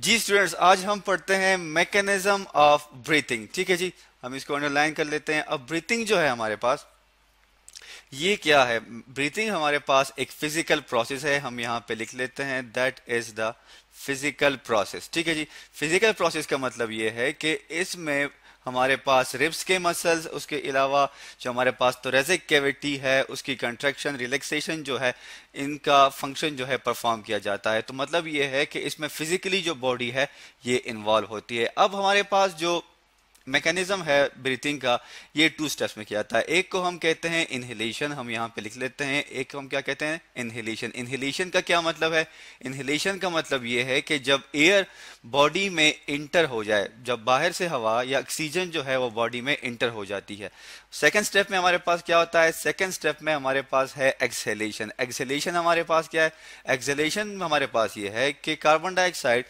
जी students आज हम पढ़ते हैं मैकेनिज्म ऑफ ब्रीथिंग ठीक है जी हम इसको अंडरलाइन कर लेते हैं अब ब्रीथिंग जो है हमारे पास ये क्या है ब्रीथिंग हमारे पास एक फिजिकल प्रोसेस है हम यहाँ पे लिख लेते हैं that is the physical process ठीक है जी फिजिकल प्रोसेस का मतलब ये है कि इसमें हमारे पास रिब्स के मसल्स उसके अलावा जो हमारे पास तोरेजिक कैविटी है उसकी कंट्रैक्शन रिलैक्सेशन जो है इनका फंक्शन जो है परफॉर्म किया जाता है तो मतलब ये है कि इसमें फिजिकली जो बॉडी है ये इन्वॉल्व होती है अब हमारे पास जो मैकेनिज्म है ब्रीथिंग का ये टू स्टेप्स में किया जाता है एक को हम कहते हैं इनहेलेशन हम यहाँ पे लिख लेते हैं एक को हम क्या कहते हैं इनहेलेशन इनहेलेशन का क्या मतलब है इनहेलेशन का मतलब ये है कि जब एयर बॉडी में इंटर हो जाए जब बाहर से हवा या ऑक्सीजन जो है वो बॉडी में इंटर हो जाती है सेकेंड स्टेप में हमारे पास क्या होता है सेकेंड स्टेप में हमारे पास है एक्सेलेशन एक्सेलेशन हमारे पास क्या है एक्सेलेशन हमारे पास ये है कि कार्बन डाइऑक्साइड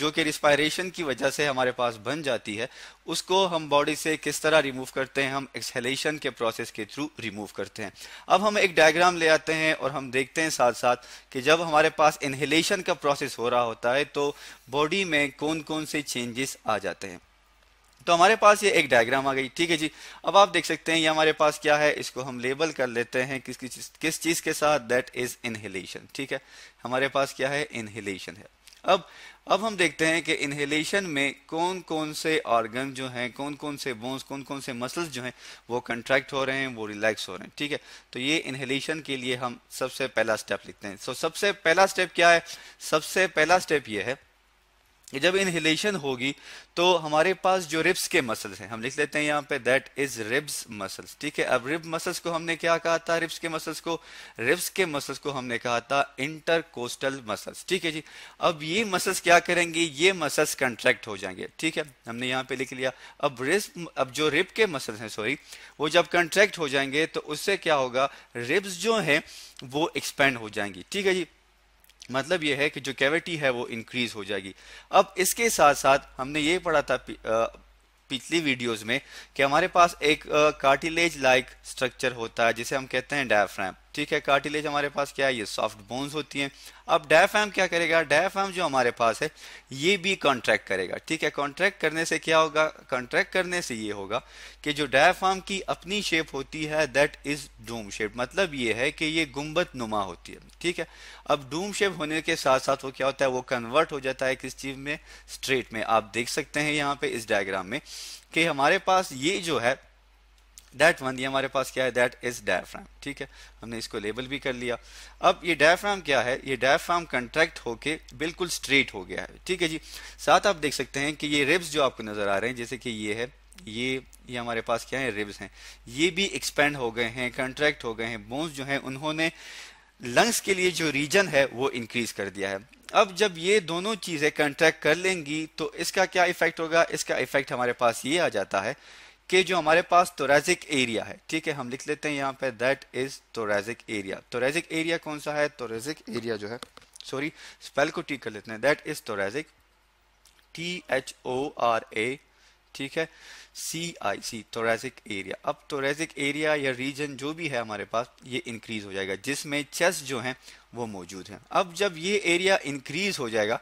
जो कि रिस्पायरेशन की वजह से हमारे पास बन जाती है उसको हम बॉडी से किस तरह रिमूव करते हैं हम एक्सहेलेशन के प्रोसेस के थ्रू रिमूव करते हैं अब हम एक डायग्राम ले आते हैं और हम देखते हैं साथ साथ कि जब हमारे पास इनहेलेशन का प्रोसेस हो रहा होता है तो बॉडी में कौन कौन से चेंजेस आ जाते हैं तो हमारे पास ये एक डायग्राम आ गई ठीक है जी अब आप देख सकते हैं ये हमारे पास क्या है इसको हम लेबल कर लेते हैं किस किस किस चीज़ के साथ दैट इज़ इनहेलेशन ठीक है हमारे पास क्या है इनहेलेशन है अब अब हम देखते हैं कि इनहेलेशन में कौन कौन से ऑर्गन जो हैं कौन कौन से बोन्स कौन कौन से मसल्स जो हैं वो कंट्रैक्ट हो रहे हैं वो रिलैक्स हो रहे हैं ठीक है तो ये इनहेलेशन के लिए हम सबसे पहला स्टेप लिखते हैं सो so, सबसे पहला स्टेप क्या है सबसे पहला स्टेप ये है जब इनहेलेशन होगी तो हमारे पास जो रिब्स के मसल्स हैं हम लिख लेते हैं यहाँ पे दैट इज रिब्स मसल्स ठीक है अब रिब मसल्स को हमने क्या कहा था रिब्स के मसल्स को रिब्स के मसल्स को हमने कहा था इंटरकोस्टल मसल्स ठीक है जी अब ये मसल्स क्या करेंगे ये मसल्स कंट्रैक्ट हो जाएंगे ठीक है हमने यहाँ पे लिख लिया अब रिब अब जो रिब के मसल्स हैं सॉरी वो जब कंट्रैक्ट हो जाएंगे तो उससे क्या होगा रिब्स जो है वो एक्सपेंड हो जाएंगी ठीक है जी मतलब यह है कि जो कैविटी है वो इंक्रीज हो जाएगी अब इसके साथ साथ हमने ये पढ़ा था पिछली वीडियोस में कि हमारे पास एक कार्टिलेज लाइक स्ट्रक्चर होता है जिसे हम कहते हैं डायफ्राम ठीक है कार्टिलेज हमारे पास क्या है ये सॉफ्ट बोन्स होती हैं अब डायफ्राम क्या करेगा डायफ्राम जो हमारे पास है ये भी कॉन्ट्रैक्ट करेगा ठीक है कॉन्ट्रैक्ट करने से क्या होगा कॉन्ट्रैक्ट करने से ये होगा कि जो डायफ्राम की अपनी शेप होती है दैट इज डूम शेप मतलब ये है कि ये गुम्बद नुमा होती है ठीक है अब डूम शेप होने के साथ साथ वो क्या होता है वो कन्वर्ट हो जाता है किस चीज में स्ट्रेट में आप देख सकते हैं यहाँ पे इस डायग्राम में कि हमारे पास ये जो है डेट वन ये हमारे पास क्या है दैट इज डायफ्राम ठीक है हमने इसको लेबल भी कर लिया अब ये डायफ्राम क्या है ये डायफ्राम कंट्रैक्ट होके बिल्कुल स्ट्रेट हो गया है ठीक है जी साथ आप देख सकते हैं कि ये रिब्स जो आपको नजर आ रहे हैं जैसे कि ये है ये ये हमारे पास क्या है रिब्स हैं ये भी एक्सपेंड हो गए हैं कंट्रैक्ट हो गए हैं बोन्स जो हैं उन्होंने लंग्स के लिए जो रीजन है वो इंक्रीज कर दिया है अब जब ये दोनों चीजें कंट्रैक्ट कर लेंगी तो इसका क्या इफेक्ट होगा इसका इफेक्ट हमारे पास ये आ जाता है कि जो हमारे पास तोरेजिक एरिया है ठीक है हम लिख लेते हैं यहाँ पे that is thoracic area thoracic area कौन सा है तोरेजिक एरिया जो है सॉरी स्पेल को ठीक कर लेते हैं that is thoracic T H O R A ठीक है सी आई सी तोरेजिक एरिया अब तोरेजिक एरिया या रीजन जो भी है हमारे पास ये इंक्रीज हो जाएगा जिसमें चेस्ट जो है वो मौजूद है अब जब ये एरिया इंक्रीज हो जाएगा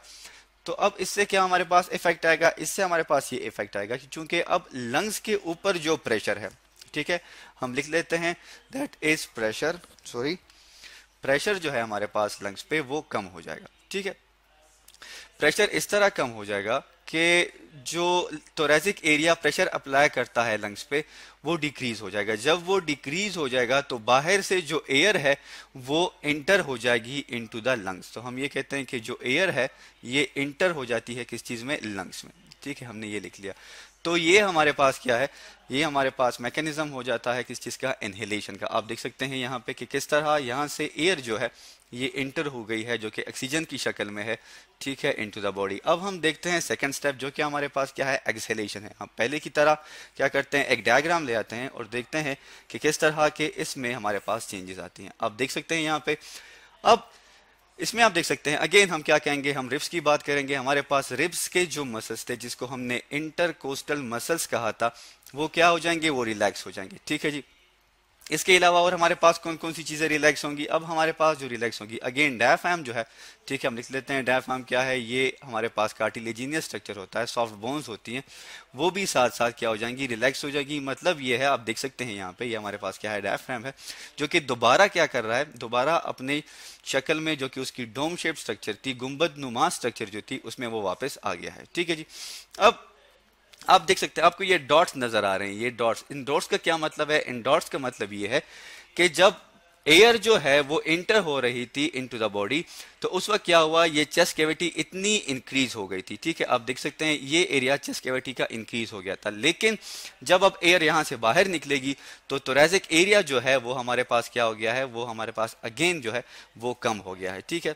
तो अब इससे क्या हमारे पास इफेक्ट आएगा इससे हमारे पास ये इफेक्ट आएगा कि चूंकि अब लंग्स के ऊपर जो प्रेशर है ठीक है हम लिख लेते हैं that is pressure sorry pressure जो है हमारे पास लंग्स पे वो कम हो जाएगा ठीक है प्रेशर इस तरह कम हो जाएगा कि जो टोरेजिक एरिया प्रेशर अप्लाई करता है लंग्स पे वो डिक्रीज हो जाएगा जब वो डिक्रीज हो जाएगा तो बाहर से जो एयर है वो इंटर हो जाएगी इनटू द लंग्स तो हम ये कहते हैं कि जो एयर है ये इंटर हो जाती है किस चीज़ में लंग्स में ठीक है हमने ये लिख लिया तो ये हमारे पास क्या है ये हमारे पास मैकेनिज्म हो जाता है किस चीज़ का इनहेलेशन का आप देख सकते हैं यहाँ पे कि किस तरह यहाँ से एयर जो है ये इंटर हो गई है जो कि ऑक्सीजन की शक्ल में है ठीक है इनटू द बॉडी अब हम देखते हैं सेकंड स्टेप जो कि हमारे पास क्या है एक्सहेलेशन है हम पहले की तरह क्या करते हैं एक डायग्राम ले आते हैं और देखते हैं कि किस तरह के इसमें हमारे पास चेंजेस आती हैं आप देख सकते हैं यहाँ पे अब इसमें आप देख सकते हैं अगेन हम क्या कहेंगे हम रिब्स की बात करेंगे हमारे पास रिब्स के जो मसल्स थे जिसको हमने इंटरकोस्टल मसल्स कहा था वो क्या हो जाएंगे वो रिलैक्स हो जाएंगे ठीक है जी इसके अलावा और हमारे पास कौन कौन सी चीज़ें रिलैक्स होंगी अब हमारे पास जो रिलैक्स होंगी अगेन एम जो है ठीक है हम लिख लेते हैं एम क्या है ये हमारे पास कार्टिलेजीनियस स्ट्रक्चर होता है सॉफ्ट बोन्स होती हैं वो भी साथ साथ क्या हो जाएंगी रिलैक्स हो जाएगी मतलब ये है आप देख सकते हैं यहाँ पे ये हमारे पास क्या है डायफ्राम है जो कि दोबारा क्या कर रहा है दोबारा अपने शक्ल में जो कि उसकी डोम शेप स्ट्रक्चर थी गुम्बद नुमा स्ट्रक्चर जो थी उसमें वो वापस आ गया है ठीक है जी अब आप देख सकते हैं आपको ये डॉट्स नजर आ रहे हैं ये डॉट्स इन डॉट्स का क्या मतलब है इन डॉट्स का मतलब ये है कि जब एयर जो है वो इंटर हो रही थी इनटू द बॉडी तो उस वक्त क्या हुआ ये चेस्ट कैविटी इतनी इंक्रीज हो गई थी ठीक है आप देख सकते हैं ये एरिया चेस्ट कैविटी का इंक्रीज हो गया था लेकिन जब अब एयर यहाँ से बाहर निकलेगी तो तोरेजिक एरिया जो है वो हमारे पास क्या हो गया है वो हमारे पास अगेन जो है वो कम हो गया है ठीक है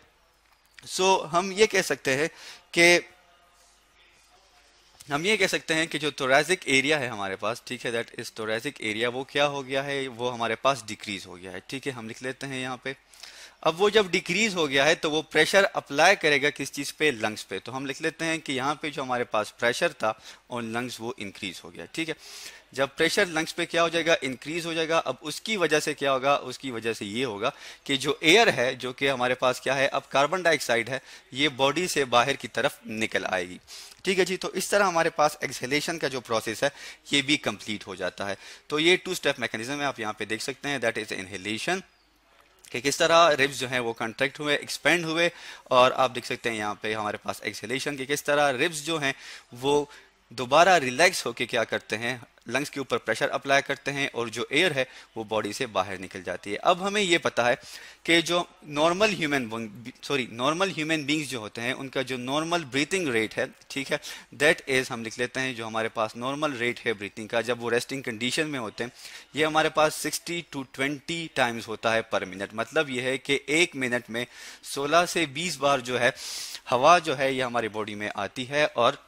सो so, हम ये कह सकते हैं कि हम ये कह सकते हैं कि जो थोरेजिक एरिया है हमारे पास ठीक है दैट इज थोरेजिक एरिया वो क्या हो गया है वो हमारे पास डिक्रीज हो गया है ठीक है हम लिख लेते हैं यहाँ पे अब वो जब डिक्रीज हो गया है तो वो प्रेशर अप्लाई करेगा किस चीज़ पे लंग्स पे तो हम लिख लेते हैं कि यहाँ पे जो हमारे पास प्रेशर था और लंग्स वो इंक्रीज हो गया ठीक है जब प्रेशर लंग्स पे क्या हो जाएगा इंक्रीज हो जाएगा अब उसकी वजह से क्या होगा उसकी वजह से ये होगा कि जो एयर है जो कि हमारे पास क्या है अब कार्बन डाइऑक्साइड है ये बॉडी से बाहर की तरफ निकल आएगी ठीक है जी तो इस तरह हमारे पास एक्सहेलेशन का जो प्रोसेस है ये भी कंप्लीट हो जाता है तो ये टू स्टेप मैकेनिज्म है आप यहाँ पे देख सकते हैं दैट इज इनहेलेशन कि किस तरह रिब्स जो हैं वो कंट्रैक्ट हुए एक्सपेंड हुए और आप देख सकते हैं यहाँ पे हमारे पास एक्सेलेशन के किस तरह रिब्स जो हैं वो दोबारा रिलैक्स होके क्या करते हैं लंग्स के ऊपर प्रेशर अप्लाई करते हैं और जो एयर है वो बॉडी से बाहर निकल जाती है अब हमें ये पता है कि जो normal human sorry normal human beings जो होते हैं उनका जो नॉर्मल ब्रीथिंग रेट है ठीक है दैट इज़ हम लिख लेते हैं जो हमारे पास नॉर्मल रेट है ब्रीथिंग का जब वो रेस्टिंग कंडीशन में होते हैं ये हमारे पास सिक्सटी टू ट्वेंटी टाइम्स होता है पर मिनट मतलब ये है कि एक मिनट में सोलह से बीस बार जो है हवा जो है ये हमारी बॉडी में आती है और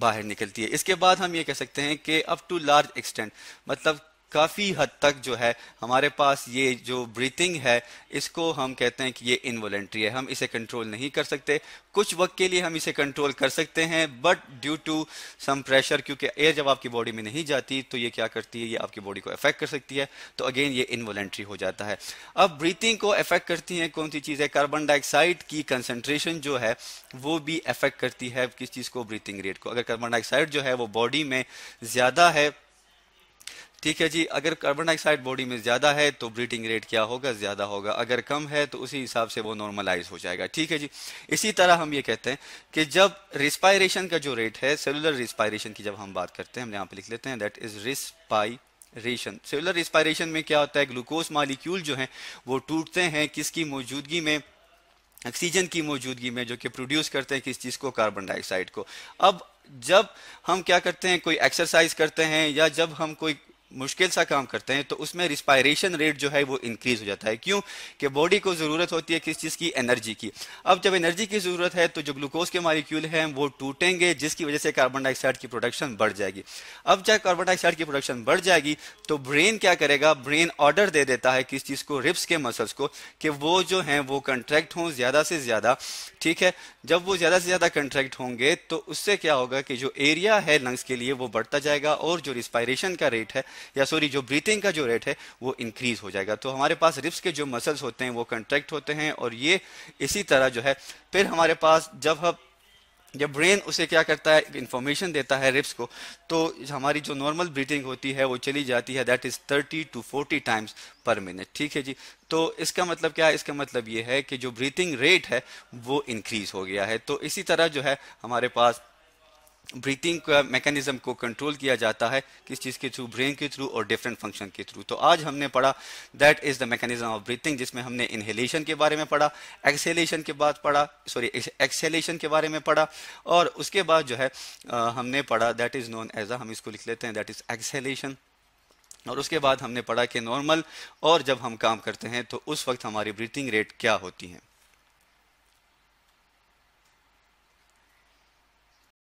बाहर निकलती है इसके बाद हम ये कह सकते हैं कि अप टू लार्ज एक्सटेंट मतलब काफ़ी हद तक जो है हमारे पास ये जो ब्रीथिंग है इसको हम कहते हैं कि ये इनवॉलेंट्री है हम इसे कंट्रोल नहीं कर सकते कुछ वक्त के लिए हम इसे कंट्रोल कर सकते हैं but due to some pressure क्योंकि एयर जब आपकी बॉडी में नहीं जाती तो ये क्या करती है ये आपकी बॉडी को अफेक्ट कर सकती है तो अगेन ये इनवॉलेंट्री हो जाता है अब ब्रीथिंग को अफेक्ट करती है कौन सी चीज़ें कार्बन डाइऑक्साइड की कंसनट्रेशन जो है वो भी अफेक्ट करती है किस चीज़ को ब्रीथिंग रेट को अगर कार्बन डाइऑक्साइड जो है वो बॉडी में ज़्यादा है ठीक है जी अगर कार्बन डाइऑक्साइड बॉडी में ज़्यादा है तो ब्रीडिंग रेट क्या होगा ज़्यादा होगा अगर कम है तो उसी हिसाब से वो नॉर्मलाइज हो जाएगा ठीक है जी इसी तरह हम ये कहते हैं कि जब रिस्पायरेशन का जो रेट है सेलुलर रिस्पायरेशन की जब हम बात करते हैं हम यहाँ पे लिख लेते हैं that is respiration cellular respiration में क्या होता है ग्लूकोज मालिक्यूल जो है वो टूटते हैं किसकी मौजूदगी में ऑक्सीजन की मौजूदगी में जो कि प्रोड्यूस करते हैं किस चीज़ को कार्बन डाइऑक्साइड को अब जब हम क्या करते हैं कोई एक्सरसाइज करते हैं या जब हम कोई मुश्किल सा काम करते हैं तो उसमें रिस्पायरेशन रेट जो है वो इंक्रीज हो जाता है क्यों कि बॉडी को ज़रूरत होती है किस चीज़ की एनर्जी की अब जब एनर्जी की ज़रूरत है तो जो ग्लूकोज के मालिक्यूल हैं वो टूटेंगे जिसकी वजह से कार्बन डाइऑक्साइड की प्रोडक्शन बढ़ जाएगी अब जब कार्बन डाइऑक्साइड की प्रोडक्शन बढ़ जाएगी तो ब्रेन क्या करेगा ब्रेन ऑर्डर दे देता है किस चीज़ को रिप्स के मसल्स को कि वो जो हैं वो कंट्रैक्ट हों ज़्यादा से ज़्यादा ठीक है जब वो ज़्यादा से ज़्यादा कंट्रैक्ट होंगे तो उससे क्या होगा कि जो एरिया है लंग्स के लिए वो बढ़ता जाएगा और जो रिस्पायरेशन का रेट है या सॉरी जो ब्रीथिंग का जो रेट है वो इंक्रीज हो जाएगा तो हमारे पास रिप्स के जो मसल्स होते हैं वो कंट्रैक्ट होते हैं और ये इसी तरह जो है फिर हमारे पास जब हम जब ब्रेन उसे क्या करता है इंफॉर्मेशन देता है रिप्स को तो हमारी जो नॉर्मल ब्रीथिंग होती है वो चली जाती है that is thirty to forty times per minute ठीक है जी तो इसका मतलब क्या है इसका मतलब ये है कि जो ब्रीथिंग रेट है वो इंक्रीज हो गया है तो इसी तरह जो है हमारे पास ब्रीथिंग का मैकेनिज्म को कंट्रोल किया जाता है किस चीज़ के थ्रू ब्रेन के थ्रू और डिफरेंट फंक्शन के थ्रू तो आज हमने पढ़ा that is the mechanism of breathing जिसमें हमने इनहेलेशन के बारे में पढ़ा एक्सेलेशन के बाद पढ़ा सॉरी एक्सेलेशन के बारे में पढ़ा और उसके बाद जो है आ, हमने पढ़ा that is known as a हम इसको लिख लेते हैं दैट इज़ एक्सेलेशन और उसके बाद हमने पढ़ा कि नॉर्मल और जब हम काम करते हैं तो उस वक्त हमारी ब्रीथिंग रेट क्या होती है